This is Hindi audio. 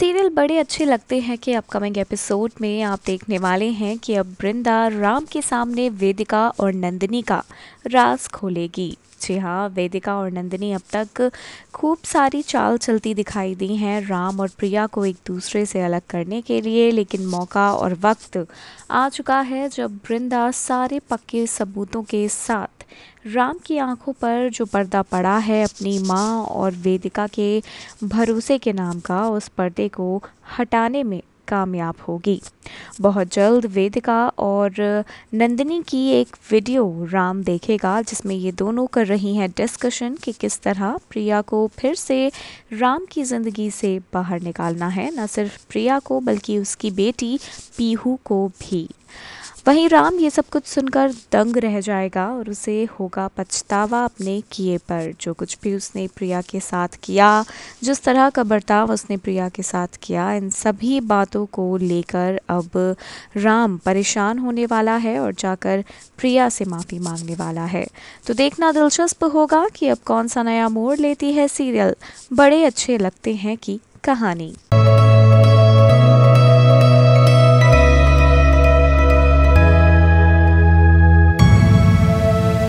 सीरियल बड़े अच्छे लगते हैं कि अपकमिंग एपिसोड में आप देखने वाले हैं कि अब वृंदा राम के सामने वेदिका और नंदिनी का राज खोलेगी जी हाँ वेदिका और नंदिनी अब तक खूब सारी चाल चलती दिखाई दी हैं राम और प्रिया को एक दूसरे से अलग करने के लिए लेकिन मौका और वक्त आ चुका है जब वृंदा सारे पक्के सबूतों के साथ राम की आंखों पर जो पर्दा पड़ा है अपनी माँ और वेदिका के भरोसे के नाम का उस पर्दे को हटाने में कामयाब होगी बहुत जल्द वेदिका और नंदिनी की एक वीडियो राम देखेगा जिसमें ये दोनों कर रही हैं डिस्कशन कि किस तरह प्रिया को फिर से राम की ज़िंदगी से बाहर निकालना है न सिर्फ प्रिया को बल्कि उसकी बेटी पीहू को भी वहीं राम ये सब कुछ सुनकर दंग रह जाएगा और उसे होगा पछतावा अपने किए पर जो कुछ भी उसने प्रिया के साथ किया जिस तरह का बर्ताव उसने प्रिया के साथ किया इन सभी बातों को लेकर अब राम परेशान होने वाला है और जाकर प्रिया से माफ़ी मांगने वाला है तो देखना दिलचस्प होगा कि अब कौन सा नया मोड़ लेती है सीरियल बड़े अच्छे लगते हैं कि कहानी